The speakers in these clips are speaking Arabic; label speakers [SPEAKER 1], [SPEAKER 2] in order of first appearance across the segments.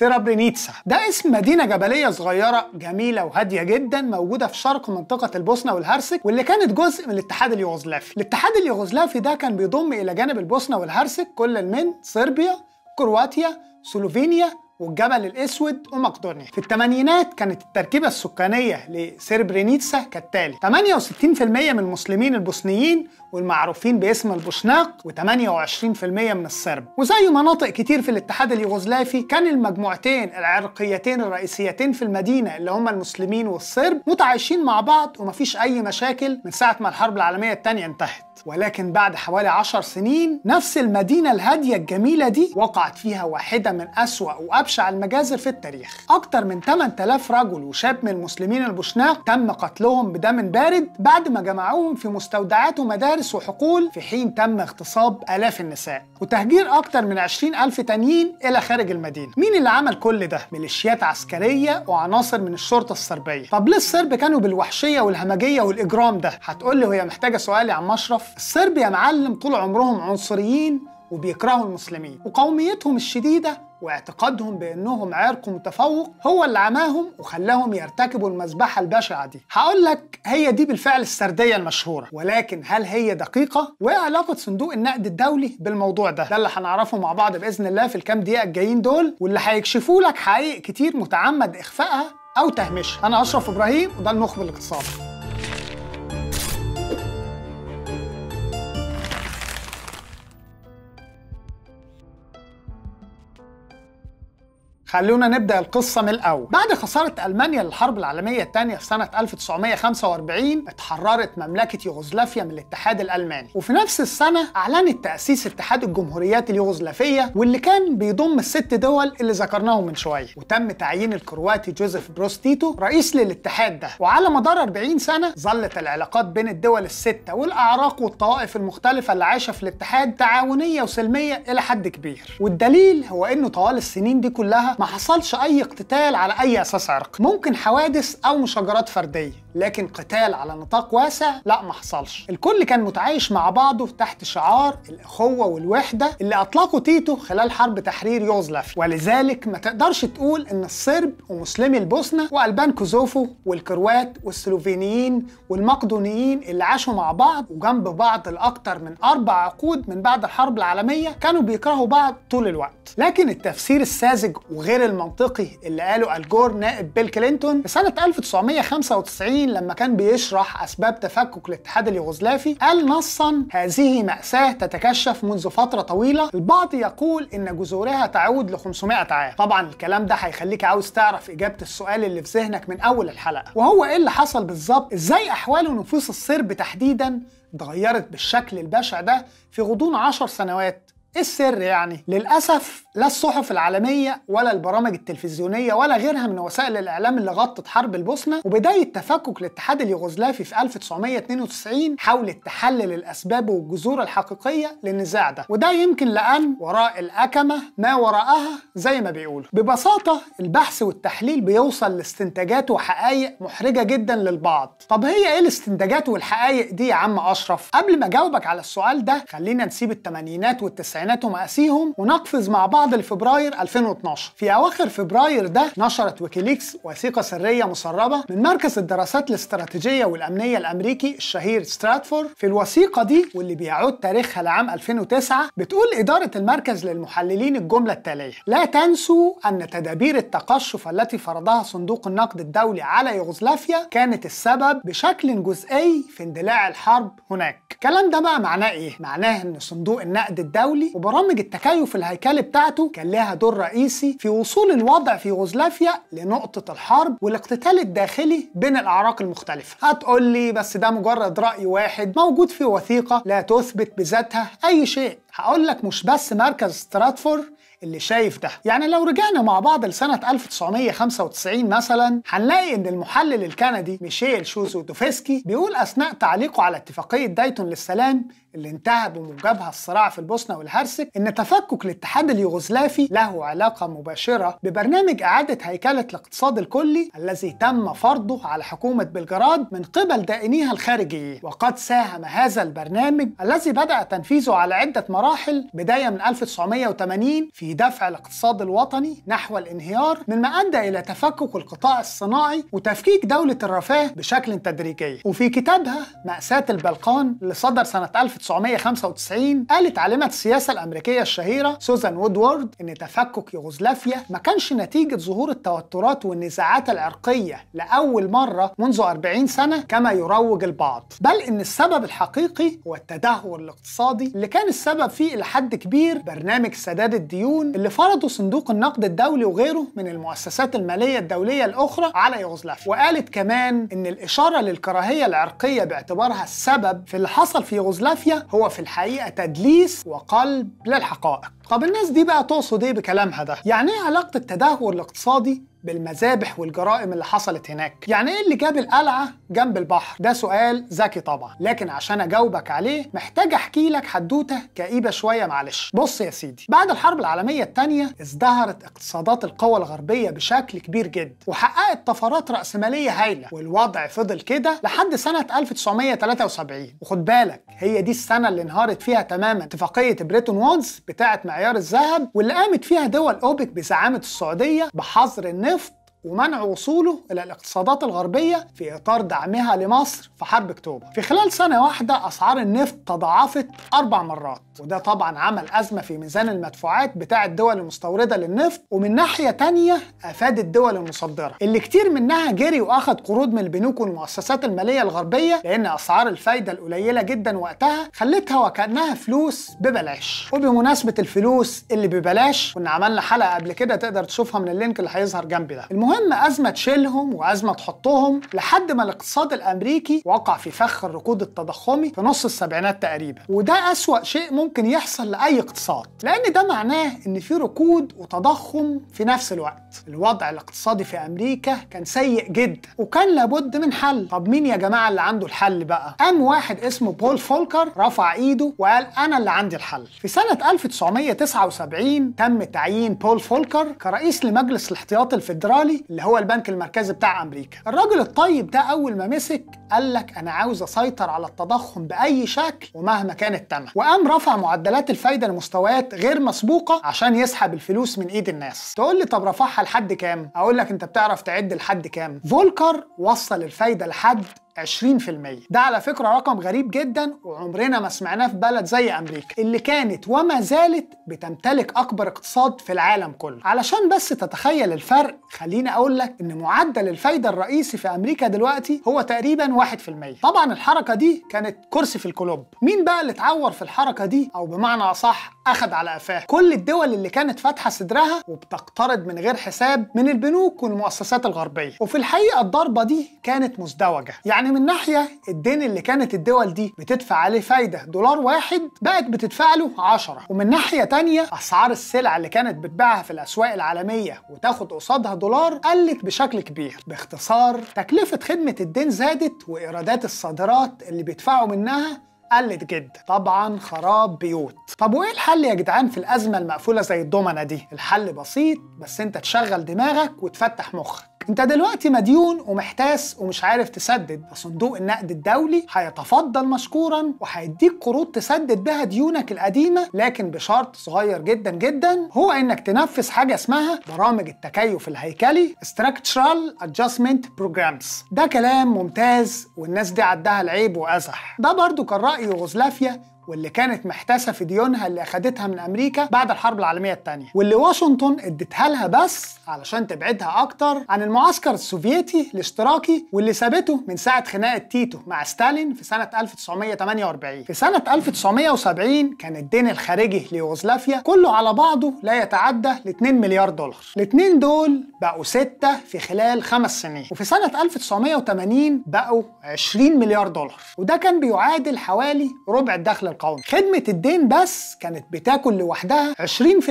[SPEAKER 1] سيرابرينيتسا ده اسم مدينة جبلية صغيرة جميلة وهادية جدا موجودة في شرق منطقة البوسنة والهرسك واللي كانت جزء من الاتحاد اليوغوسلافي الاتحاد اليوغوسلافي ده كان بيضم إلى جانب البوسنة والهرسك كل من صربيا كرواتيا سلوفينيا والجبل الاسود ومقدونيا في الثمانينات كانت التركيبه السكانيه لسربرينيتسا كالتالي 68% من المسلمين البوسنيين والمعروفين باسم البوشناق و28% من الصرب وزي مناطق كتير في الاتحاد اليوغوسلافي كان المجموعتين العرقيتين الرئيسيتين في المدينه اللي هما المسلمين والصرب متعايشين مع بعض ومفيش اي مشاكل من ساعه ما الحرب العالميه الثانيه انتهت ولكن بعد حوالي 10 سنين نفس المدينة الهادية الجميلة دي وقعت فيها واحدة من أسوأ وأبشع المجازر في التاريخ أكتر من 8000 رجل وشاب من المسلمين البوشناق تم قتلهم بدم بارد بعد ما جمعوهم في مستودعات ومدارس وحقول في حين تم اغتصاب آلاف النساء وتهجير أكتر من 20 ألف تانيين إلى خارج المدينة مين اللي عمل كل ده؟ ميليشيات عسكرية وعناصر من الشرطة الصربية طب ليه الصرب كانوا بالوحشية والهمجية والإجرام ده؟ هتقول لي وهي محتاجة سؤالي عم أشرف الصرب يا معلم طول عمرهم عنصريين وبيكرهوا المسلمين وقوميتهم الشديدة واعتقادهم بأنهم عرق متفوق هو اللي عماهم وخلاهم يرتكبوا المذبحة البشعة دي هقول لك هي دي بالفعل السردية المشهورة ولكن هل هي دقيقة؟ وإيه علاقة صندوق النقد الدولي بالموضوع ده ده اللي هنعرفه مع بعض بإذن الله في الكام دقيقة الجايين دول واللي هيكشفوا لك حقائق كتير متعمد إخفائها أو تهميشها أنا أشرف إبراهيم وده المخبر الاقتصادي خلونا نبدا القصه من الاول بعد خساره المانيا للحرب العالميه الثانيه في سنه 1945 اتحررت مملكه يوغوسلافيا من الاتحاد الالماني وفي نفس السنه اعلنت تاسيس اتحاد الجمهوريات اليوغوسلافيه واللي كان بيضم الست دول اللي ذكرناهم من شويه وتم تعيين الكرواتي جوزيف بروستيتو رئيس للاتحاد ده وعلى مدار 40 سنه ظلت العلاقات بين الدول السته والاعراق والطوائف المختلفه اللي عايشه في الاتحاد تعاونيه وسلميه الى حد كبير والدليل هو انه طوال السنين دي كلها ما حصلش أي اقتتال على أي أساس عرقي ممكن حوادث أو مشاجرات فردية لكن قتال على نطاق واسع لا ما حصلش الكل كان متعايش مع بعضه تحت شعار الأخوة والوحدة اللي أطلقه تيتو خلال حرب تحرير يوغوسلافيا ولذلك ما تقدرش تقول إن الصرب ومسلمي البوسنة وألبان كوزوفو والكروات والسلوفينيين والمقدونيين اللي عاشوا مع بعض وجنب بعض لأكتر من أربع عقود من بعد الحرب العالمية كانوا بيكرهوا بعض طول الوقت لكن التفسير الساذج وغير غير المنطقي اللي قاله الجور نائب بيل كلينتون في سنة 1995 لما كان بيشرح أسباب تفكك الاتحاد اليوغوسلافي قال نصا هذه مأساة تتكشف منذ فترة طويلة البعض يقول إن جذورها تعود ل 500 عام طبعا الكلام ده هيخليك عاوز تعرف إجابة السؤال اللي في ذهنك من أول الحلقة وهو إيه اللي حصل بالظبط إزاي أحوال ونفوس الصرب تحديدا اتغيرت بالشكل البشع ده في غضون 10 سنوات ايه السر يعني؟ للأسف لا الصحف العالمية ولا البرامج التلفزيونية ولا غيرها من وسائل الإعلام اللي غطت حرب البوسنة وبداية تفكك الاتحاد اليوغوسلافي في 1992 حاولت تحلل الأسباب والجذور الحقيقية للنزاع ده وده يمكن لأن وراء الأكمة ما وراءها زي ما بيقولوا ببساطة البحث والتحليل بيوصل لاستنتاجات وحقائق محرجة جدا للبعض طب هي ايه الاستنتاجات والحقائق دي يا عم أشرف؟ قبل ما أجاوبك على السؤال ده خلينا نسيب الثمانينات والتسعينات تسعينات ومقاسيهم ونقفز مع بعض لفبراير 2012 في أواخر فبراير ده نشرت ويكيليكس وثيقة سرية مسربة من مركز الدراسات الاستراتيجية والأمنية الأمريكي الشهير ستراتفورد في الوثيقة دي واللي بيعود تاريخها لعام 2009 بتقول إدارة المركز للمحللين الجملة التالية لا تنسوا أن تدابير التقشف التي فرضها صندوق النقد الدولي على يوغوسلافيا كانت السبب بشكل جزئي في اندلاع الحرب هناك الكلام ده بقى معناه ايه؟ معناه ان صندوق النقد الدولي وبرامج التكيف الهيكلي بتاعته كان لها دور رئيسي في وصول الوضع في يوغوسلافيا لنقطة الحرب والاقتتال الداخلي بين الأعراق المختلفة هتقول لي بس ده مجرد رأي واحد موجود في وثيقة لا تثبت بذاتها أي شيء هقول لك مش بس مركز ستراتفور اللي شايف ده يعني لو رجعنا مع بعض لسنة 1995 مثلا هنلاقي ان المحلل الكندي ميشيل شوزو دوفيسكي بيقول اثناء تعليقه على اتفاقية دايتون للسلام اللي انتهى بموجبها الصراع في البوسنة والهرسك إن تفكك الاتحاد اليوغوسلافي له علاقة مباشرة ببرنامج إعادة هيكلة الاقتصاد الكلي الذي تم فرضه على حكومة بلجراد من قبل دائنيها الخارجيين وقد ساهم هذا البرنامج الذي بدأ تنفيذه على عدة مراحل بداية من 1980 في دفع الاقتصاد الوطني نحو الانهيار مما أدى إلى تفكك القطاع الصناعي وتفكيك دولة الرفاه بشكل تدريجي وفي كتابها مأساة البلقان اللي صدر سنة 1995 قالت عالمة السياسة الأمريكية الشهيرة سوزان وودوارد إن تفكك يوغوسلافيا ما كانش نتيجة ظهور التوترات والنزاعات العرقية لأول مرة منذ 40 سنة كما يروج البعض بل إن السبب الحقيقي هو التدهور الاقتصادي اللي كان السبب فيه إلى حد كبير برنامج سداد الديون اللي فرضه صندوق النقد الدولي وغيره من المؤسسات المالية الدولية الأخرى على يوغوسلافيا وقالت كمان إن الإشارة للكراهية العرقية باعتبارها السبب في اللي حصل في يوغوسلافيا هو في الحقيقة تدليس وقلب للحقائق طب الناس دي بقى تقصد ايه بكلامها ده؟ يعني ايه علاقة التدهور الاقتصادي بالمذابح والجرائم اللي حصلت هناك يعني ايه اللي جاب القلعه جنب البحر ده سؤال ذكي طبعا لكن عشان اجاوبك عليه محتاج احكي لك حدوته كئيبه شويه معلش بص يا سيدي بعد الحرب العالميه الثانيه ازدهرت اقتصادات القوى الغربيه بشكل كبير جدا وحققت طفرات راسماليه هايله والوضع فضل كده لحد سنه 1973 وخد بالك هي دي السنه اللي انهارت فيها تماما اتفاقيه بريتون وودز بتاعه معيار الذهب واللي قامت فيها دول اوبك بزعامه السعوديه بحظر النفط have ومنع وصوله إلى الاقتصادات الغربية في إطار دعمها لمصر في حرب أكتوبر في خلال سنة واحدة أسعار النفط تضاعفت أربع مرات وده طبعا عمل أزمة في ميزان المدفوعات بتاع الدول المستوردة للنفط ومن ناحية تانية أفاد الدول المصدرة اللي كتير منها جري وأخد قروض من البنوك والمؤسسات المالية الغربية لأن أسعار الفايدة القليلة جدا وقتها خلتها وكأنها فلوس ببلاش وبمناسبة الفلوس اللي ببلاش كنا عملنا حلقة قبل كده تقدر تشوفها من اللينك اللي هيظهر جنبي ده المهم المهم أزمة تشيلهم وأزمة تحطهم لحد ما الاقتصاد الأمريكي وقع في فخ الركود التضخمي في نص السبعينات تقريبا وده أسوأ شيء ممكن يحصل لأي اقتصاد لأن ده معناه إن في ركود وتضخم في نفس الوقت الوضع الاقتصادي في أمريكا كان سيء جدا وكان لابد من حل طب مين يا جماعة اللي عنده الحل بقى قام واحد اسمه بول فولكر رفع إيده وقال أنا اللي عندي الحل في سنة 1979 تم تعيين بول فولكر كرئيس لمجلس الاحتياطي الفيدرالي اللي هو البنك المركزي بتاع امريكا الراجل الطيب ده اول ما مسك قال لك انا عاوز اسيطر على التضخم باي شكل ومهما كان الثمن وقام رفع معدلات الفايده لمستويات غير مسبوقه عشان يسحب الفلوس من ايد الناس تقول لي طب رفعها لحد كام اقول لك انت بتعرف تعد لحد كام فولكر وصل الفايده لحد 20% ده على فكرة رقم غريب جدا وعمرنا ما سمعناه في بلد زي أمريكا اللي كانت وما زالت بتمتلك أكبر اقتصاد في العالم كله علشان بس تتخيل الفرق خليني أقول لك إن معدل الفايدة الرئيسي في أمريكا دلوقتي هو تقريبا 1% طبعا الحركة دي كانت كرسي في الكلوب مين بقى اللي اتعور في الحركة دي أو بمعنى أصح أخد على قفاه كل الدول اللي كانت فاتحة صدرها وبتقترض من غير حساب من البنوك والمؤسسات الغربية وفي الحقيقة الضربة دي كانت مزدوجة يعني يعني من ناحية الدين اللي كانت الدول دي بتدفع عليه فايدة دولار واحد بقت بتدفع له 10 ومن ناحية تانية أسعار السلع اللي كانت بتبيعها في الأسواق العالمية وتاخد قصادها دولار قلت بشكل كبير باختصار تكلفة خدمة الدين زادت وإيرادات الصادرات اللي بيدفعوا منها قلت جدا طبعا خراب بيوت طب وايه الحل يا جدعان في الازمه المقفوله زي الدومنه دي الحل بسيط بس انت تشغل دماغك وتفتح مخك انت دلوقتي مديون ومحتاس ومش عارف تسدد فصندوق النقد الدولي هيتفضل مشكورا وهيديك قروض تسدد بها ديونك القديمه لكن بشرط صغير جدا جدا هو انك تنفذ حاجه اسمها برامج التكيف الهيكلي Structural Adjustment Programs ده كلام ممتاز والناس دي عدها العيب وازح ده برضو كان راي يوغوسلافيا واللي كانت محتاسه في ديونها اللي اخدتها من امريكا بعد الحرب العالميه الثانيه واللي واشنطن ادتها لها بس علشان تبعدها اكتر عن المعسكر السوفيتي الاشتراكي واللي سابته من ساعه خناقه تيتو مع ستالين في سنه 1948 في سنه 1970 كان الدين الخارجي ليوغوسلافيا كله على بعضه لا يتعدى ل 2 مليار دولار الاثنين دول بقوا ستة في خلال خمس سنين وفي سنة 1980 بقوا 20 مليار دولار وده كان بيعادل حوالي ربع الدخل القومي خدمة الدين بس كانت بتاكل لوحدها 20%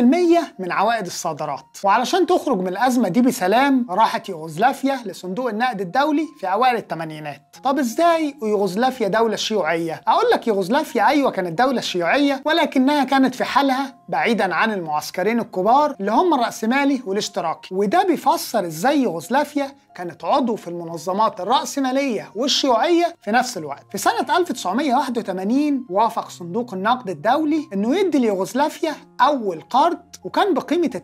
[SPEAKER 1] من عوائد الصادرات وعلشان تخرج من الأزمة دي بسلام راحت يوغوسلافيا لصندوق النقد الدولي في أوائل الثمانينات طب إزاي يوغوسلافيا دولة شيوعية؟ أقول لك يوغوسلافيا أيوة كانت دولة شيوعية ولكنها كانت في حالها بعيدا عن المعسكرين الكبار اللي هم الرأسمالي والاشتراكي وده بيفسر ازاي يوغوسلافيا كانت عضو في المنظمات الرأسمالية والشيوعية في نفس الوقت في سنة 1981 وافق صندوق النقد الدولي انه يدي ليوغوسلافيا اول قرض وكان بقيمة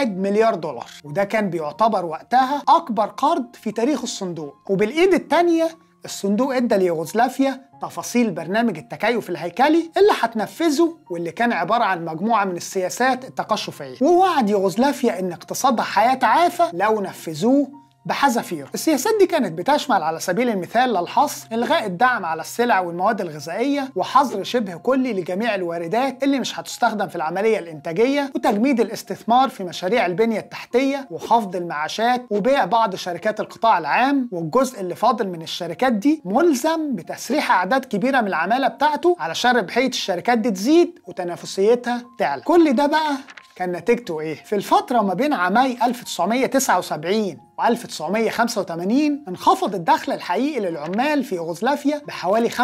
[SPEAKER 1] 2.1 مليار دولار وده كان بيعتبر وقتها اكبر قرض في تاريخ الصندوق وبالايد التانية الصندوق ادى ليوغوسلافيا تفاصيل برنامج التكيف الهيكلي اللي هتنفذه واللي كان عباره عن مجموعه من السياسات التقشفيه ووعد يوغوسلافيا ان اقتصادها هيتعافى لو نفذوه بحذافيره. السياسات دي كانت بتشمل على سبيل المثال للحصر إلغاء الدعم على السلع والمواد الغذائية وحظر شبه كلي لجميع الواردات اللي مش هتستخدم في العملية الإنتاجية وتجميد الاستثمار في مشاريع البنية التحتية وخفض المعاشات وبيع بعض شركات القطاع العام والجزء اللي فاضل من الشركات دي ملزم بتسريح أعداد كبيرة من العمالة بتاعته علشان ربحية الشركات دي تزيد وتنافسيتها تعلى كل ده بقى كان نتيجته ايه؟ في الفترة ما بين عامي 1979 و1985 انخفض الدخل الحقيقي للعمال في يوغوسلافيا بحوالي 25%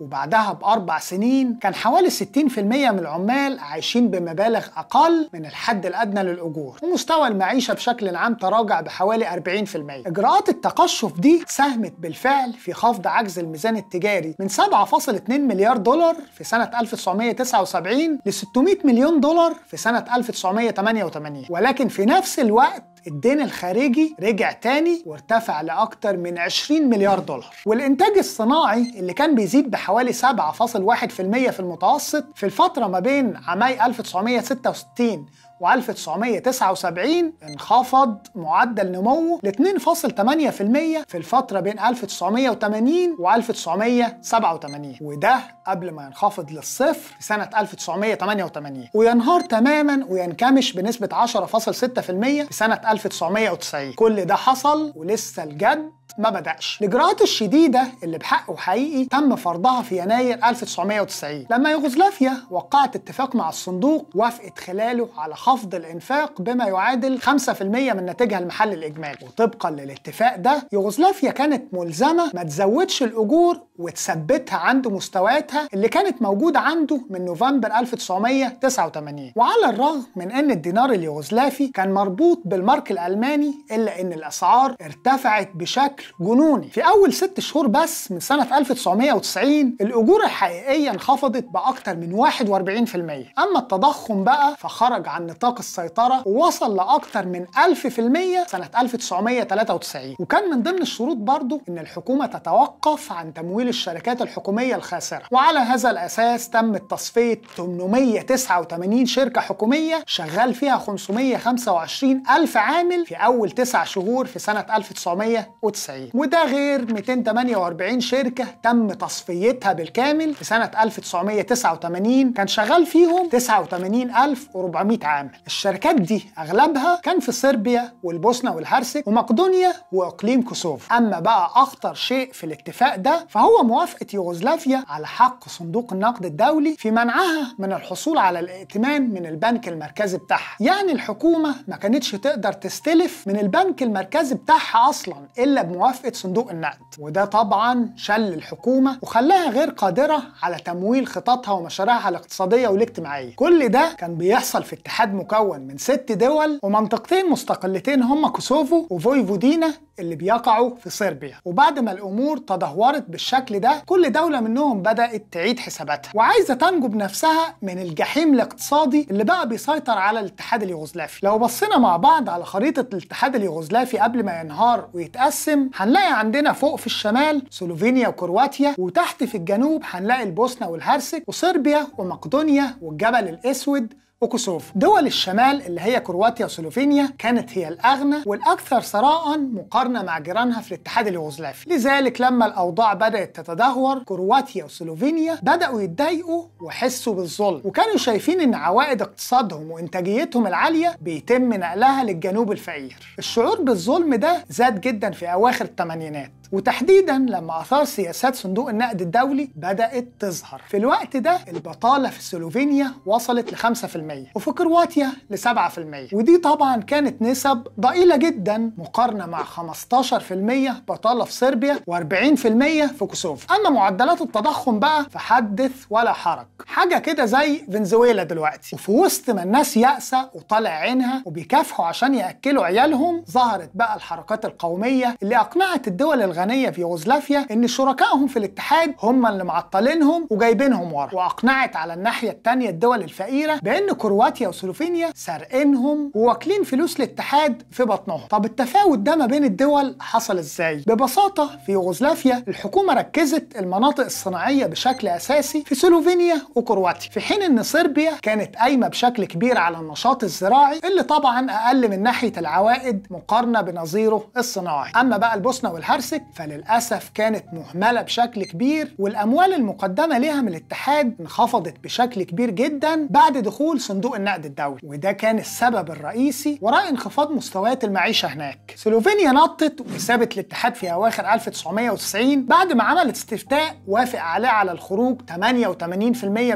[SPEAKER 1] وبعدها بأربع سنين كان حوالي 60% من العمال عايشين بمبالغ أقل من الحد الأدنى للأجور ومستوى المعيشة بشكل عام تراجع بحوالي 40% إجراءات التقشف دي ساهمت بالفعل في خفض عجز الميزان التجاري من 7.2 مليار دولار في سنة 1979 ل 600 مليون دولار في سنة 1988 ولكن في نفس الوقت الدين الخارجي رجع تاني وارتفع لأكتر من 20 مليار دولار والإنتاج الصناعي اللي كان بيزيد بحوالي 7.1% في المتوسط في الفترة ما بين عامي 1966 و 1979 انخفض معدل نموه ل 2.8% في الفترة بين 1980 و 1987 وده قبل ما ينخفض للصفر في سنة 1988 وينهار تماما وينكمش بنسبة 10.6% في سنة 1990 كل ده حصل ولسه الجد ما بدأش الإجراءات الشديدة اللي بحقه حقيقي تم فرضها في يناير 1990 لما يوغوسلافيا وقعت اتفاق مع الصندوق وافقت خلاله على خفض الإنفاق بما يعادل 5% من ناتجها المحلي الإجمالي وطبقا للاتفاق ده يوغوسلافيا كانت ملزمة ما تزودش الأجور وتثبتها عند مستوياتها اللي كانت موجودة عنده من نوفمبر 1989 وعلى الرغم من أن الدينار اليوغوسلافي كان مربوط بالمارك الألماني إلا أن الأسعار ارتفعت بشكل جنوني في أول ست شهور بس من سنة 1990 الأجور الحقيقية انخفضت بأكثر من 41% أما التضخم بقى فخرج عن نطاق السيطرة ووصل لأكثر من 1000% سنة 1993 وكان من ضمن الشروط برضه إن الحكومة تتوقف عن تمويل الشركات الحكومية الخاسرة وعلى هذا الأساس تم تصفية 889 شركة حكومية شغال فيها 525 ألف عامل في أول تسع شهور في سنة 1990 وده غير 248 شركة تم تصفيتها بالكامل في سنة 1989 كان شغال فيهم 89400 عامل كامل الشركات دي أغلبها كان في صربيا والبوسنة والهرسك ومقدونيا وإقليم كوسوفا أما بقى أخطر شيء في الاتفاق ده فهو موافقة يوغوسلافيا على حق صندوق النقد الدولي في منعها من الحصول على الائتمان من البنك المركزي بتاعها يعني الحكومة ما كانتش تقدر تستلف من البنك المركزي بتاعها أصلا إلا بموافقة صندوق النقد وده طبعا شل الحكومة وخلاها غير قادرة على تمويل خططها ومشاريعها الاقتصادية والاجتماعية كل ده كان بيحصل في اتحاد مكون من ست دول ومنطقتين مستقلتين هما كوسوفو وفويفودينا اللي بيقعوا في صربيا وبعد ما الامور تدهورت بالشكل ده كل دوله منهم بدات تعيد حساباتها وعايزه تنجو بنفسها من الجحيم الاقتصادي اللي بقى بيسيطر على الاتحاد اليوغوسلافي لو بصينا مع بعض على خريطه الاتحاد اليوغوسلافي قبل ما ينهار ويتقسم هنلاقي عندنا فوق في الشمال سلوفينيا وكرواتيا وتحت في الجنوب هنلاقي البوسنه والهرسك وصربيا ومقدونيا والجبل الاسود وكوسوف دول الشمال اللي هي كرواتيا وسلوفينيا كانت هي الأغنى والأكثر ثراء مقارنة مع جيرانها في الاتحاد اليوغوسلافي لذلك لما الأوضاع بدأت تتدهور كرواتيا وسلوفينيا بدأوا يتضايقوا وحسوا بالظلم وكانوا شايفين إن عوائد اقتصادهم وإنتاجيتهم العالية بيتم نقلها للجنوب الفقير الشعور بالظلم ده زاد جدا في أواخر الثمانينات وتحديدا لما اثار سياسات صندوق النقد الدولي بدات تظهر في الوقت ده البطاله في سلوفينيا وصلت ل 5% وفي كرواتيا ل 7% ودي طبعا كانت نسب ضئيله جدا مقارنه مع 15% بطاله في صربيا و40% في كوسوفا اما معدلات التضخم بقى فحدث ولا حرج حاجه كده زي فنزويلا دلوقتي وفي وسط ما الناس يأسة وطالع عينها وبيكافحوا عشان ياكلوا عيالهم ظهرت بقى الحركات القوميه اللي اقنعت الدول الغنيه في يوغوسلافيا ان شركائهم في الاتحاد هم اللي معطلينهم وجايبينهم ورا واقنعت على الناحيه الثانيه الدول الفقيره بان كرواتيا وسلوفينيا سارقينهم وواكلين فلوس الاتحاد في بطنهم طب التفاوت ده ما بين الدول حصل ازاي ببساطه في يوغوسلافيا الحكومه ركزت المناطق الصناعيه بشكل اساسي في سلوفينيا وكرواتيا في حين ان صربيا كانت قايمه بشكل كبير على النشاط الزراعي اللي طبعا اقل من ناحيه العوائد مقارنه بنظيره الصناعي اما بقى البوسنه والهرسك فللأسف كانت مهملة بشكل كبير والأموال المقدمة لها من الاتحاد انخفضت بشكل كبير جدا بعد دخول صندوق النقد الدولي وده كان السبب الرئيسي وراء انخفاض مستويات المعيشة هناك سلوفينيا نطت وسابت الاتحاد في أواخر 1990 بعد ما عملت استفتاء وافق عليه على الخروج 88%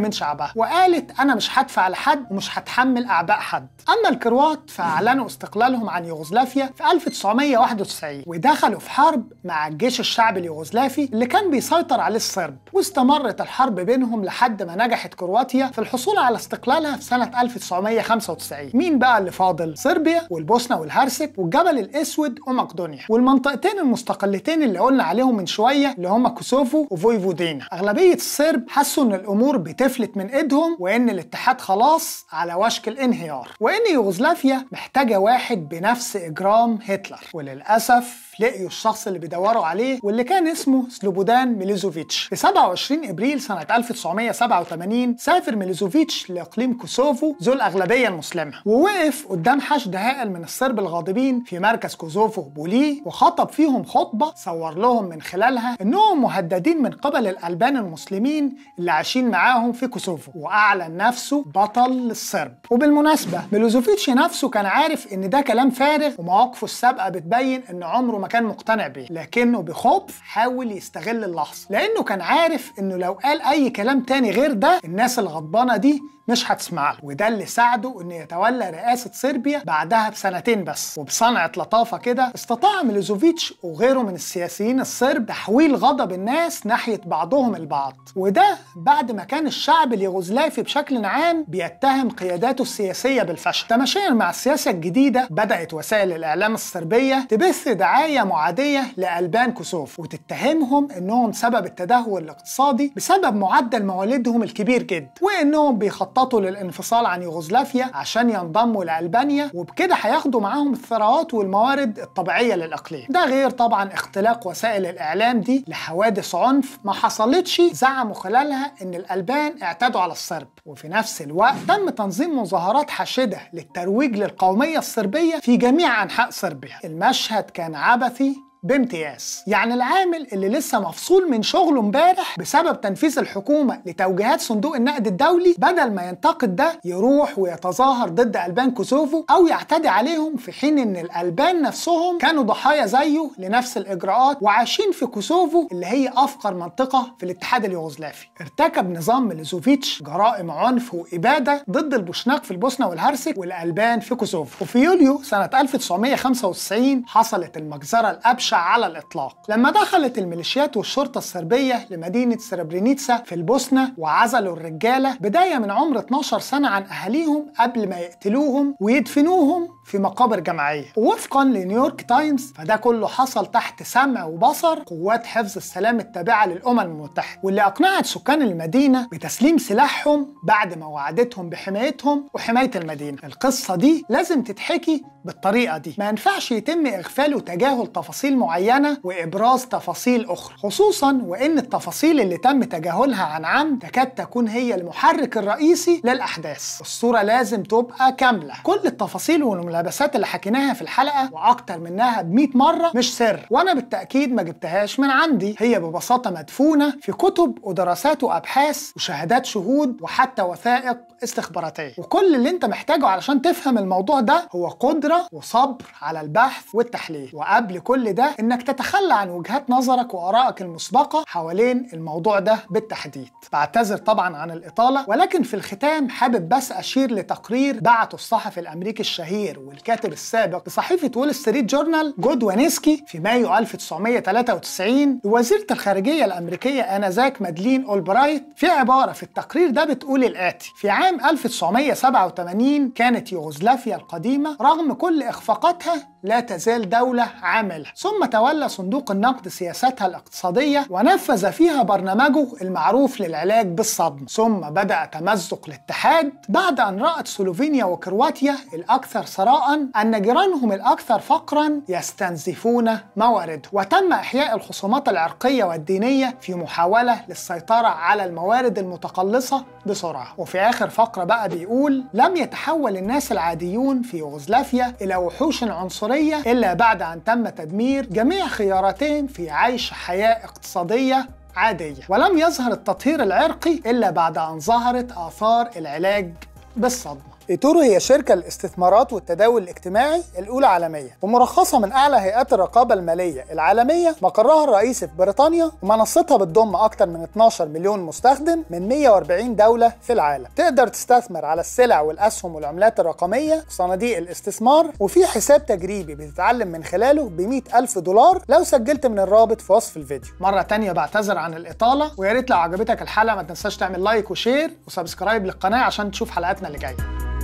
[SPEAKER 1] من شعبها وقالت أنا مش هدفع لحد ومش هتحمل أعباء حد أما الكروات فأعلنوا استقلالهم عن يوغوسلافيا في 1991 ودخلوا في حرب مع مع الجيش الشعبي اليوغوسلافي اللي كان بيسيطر عليه الصرب واستمرت الحرب بينهم لحد ما نجحت كرواتيا في الحصول على استقلالها في سنة 1995 مين بقى اللي فاضل صربيا والبوسنة والهرسك والجبل الأسود ومقدونيا والمنطقتين المستقلتين اللي قلنا عليهم من شوية اللي هم كوسوفو وفويفودينا أغلبية الصرب حسوا إن الأمور بتفلت من إيدهم وإن الاتحاد خلاص على وشك الانهيار وإن يوغوسلافيا محتاجة واحد بنفس إجرام هتلر وللأسف لقيوا الشخص اللي بيدور دوروا عليه واللي كان اسمه سلوبودان ميليزوفيتش في 27 ابريل سنه 1987 سافر ميليزوفيتش لاقليم كوسوفو ذو الاغلبيه المسلمه ووقف قدام حشد هائل من الصرب الغاضبين في مركز كوسوفو بوليه وخطب فيهم خطبه صور لهم من خلالها انهم مهددين من قبل الالبان المسلمين اللي عايشين معاهم في كوسوفو واعلن نفسه بطل للصرب وبالمناسبه ميلوزوفيتش نفسه كان عارف ان ده كلام فارغ ومواقفه السابقه بتبين ان عمره ما كان مقتنع بيه لكن لكنه بخبث حاول يستغل اللحظه لانه كان عارف انه لو قال اي كلام تاني غير ده الناس الغضبانه دي مش هتسمع له وده اللي ساعده انه يتولى رئاسه صربيا بعدها بسنتين بس وبصنعه لطافه كده استطاع ميلوزوفيتش وغيره من السياسيين الصرب تحويل غضب الناس ناحيه بعضهم البعض وده بعد ما كان الشعب اليوغوسلافي بشكل عام بيتهم قياداته السياسيه بالفشل تماشيا مع السياسه الجديده بدات وسائل الاعلام الصربيه تبث دعايه معاديه لالبان كوسوف وتتهمهم انهم سبب التدهور الاقتصادي بسبب معدل مواليدهم الكبير جدا وانهم بيخططوا يخططوا للانفصال عن يوغوسلافيا عشان ينضموا لألبانيا وبكده هياخدوا معاهم الثروات والموارد الطبيعية للإقليم ده غير طبعا اختلاق وسائل الإعلام دي لحوادث عنف ما حصلتش زعموا خلالها إن الألبان اعتدوا على الصرب وفي نفس الوقت تم تنظيم مظاهرات حاشدة للترويج للقومية الصربية في جميع أنحاء صربيا المشهد كان عبثي بامتياز يعني العامل اللي لسه مفصول من شغله امبارح بسبب تنفيذ الحكومة لتوجيهات صندوق النقد الدولي بدل ما ينتقد ده يروح ويتظاهر ضد ألبان كوسوفو أو يعتدي عليهم في حين إن الألبان نفسهم كانوا ضحايا زيه لنفس الإجراءات وعايشين في كوسوفو اللي هي أفقر منطقة في الاتحاد اليوغوسلافي ارتكب نظام ميلوزوفيتش جرائم عنف وإبادة ضد البوشناق في البوسنة والهرسك والألبان في كوسوفو وفي يوليو سنة 1995 حصلت المجزرة الأبشع مش على الإطلاق لما دخلت الميليشيات والشرطة الصربية لمدينة سربرينيتسا في البوسنة وعزلوا الرجالة بداية من عمر 12 سنة عن أهاليهم قبل ما يقتلوهم ويدفنوهم في مقابر جماعية ووفقا لنيويورك تايمز فده كله حصل تحت سمع وبصر قوات حفظ السلام التابعة للأمم المتحدة واللي أقنعت سكان المدينة بتسليم سلاحهم بعد ما وعدتهم بحمايتهم وحماية المدينة القصة دي لازم تتحكي بالطريقة دي ما ينفعش يتم إغفال وتجاهل تفاصيل معينة وإبراز تفاصيل أخرى خصوصا وإن التفاصيل اللي تم تجاهلها عن عمد تكاد تكون هي المحرك الرئيسي للأحداث الصورة لازم تبقى كاملة كل التفاصيل الملابسات اللي حكيناها في الحلقه واكتر منها ب 100 مره مش سر وانا بالتاكيد ما جبتهاش من عندي هي ببساطه مدفونه في كتب ودراسات وابحاث وشهادات شهود وحتى وثائق استخباراتيه وكل اللي انت محتاجه علشان تفهم الموضوع ده هو قدره وصبر على البحث والتحليل وقبل كل ده انك تتخلى عن وجهات نظرك وارائك المسبقه حوالين الموضوع ده بالتحديد بعتذر طبعا عن الاطاله ولكن في الختام حابب بس اشير لتقرير بعته الصحفي الامريكي الشهير والكاتب السابق لصحيفة وول ستريت جورنال جود وانيسكي في مايو 1993 لوزيرة الخارجية الأمريكية آنذاك مادلين أولبرايت في عبارة في التقرير ده بتقول الآتي في عام 1987 كانت يوغوسلافيا القديمة رغم كل إخفاقاتها لا تزال دولة عاملة ثم تولى صندوق النقد سياستها الاقتصادية ونفذ فيها برنامجه المعروف للعلاج بالصدمة ثم بدأ تمزق الاتحاد بعد أن رأت سلوفينيا وكرواتيا الأكثر ثراء أن جيرانهم الأكثر فقرا يستنزفون موارد وتم إحياء الخصومات العرقية والدينية في محاولة للسيطرة على الموارد المتقلصة بسرعة وفي آخر فقرة بقى بيقول لم يتحول الناس العاديون في يوغوسلافيا إلى وحوش عنصرية البشرية إلا بعد أن تم تدمير جميع خياراتهم في عيش حياة اقتصادية عادية ولم يظهر التطهير العرقي إلا بعد أن ظهرت آثار العلاج بالصدمة ايتورو هي شركة للاستثمارات والتداول الاجتماعي الأولى عالميا ومرخصة من أعلى هيئات الرقابة المالية العالمية مقرها الرئيسي في بريطانيا ومنصتها بتضم أكثر من 12 مليون مستخدم من 140 دولة في العالم تقدر تستثمر على السلع والأسهم والعملات الرقمية وصناديق الاستثمار وفي حساب تجريبي بتتعلم من خلاله ب ألف دولار لو سجلت من الرابط في وصف الفيديو مرة تانية بعتذر عن الإطالة ويا ريت لو عجبتك الحلقة ما تنساش تعمل لايك وشير وسبسكرايب للقناة عشان تشوف حلقاتنا اللي جايه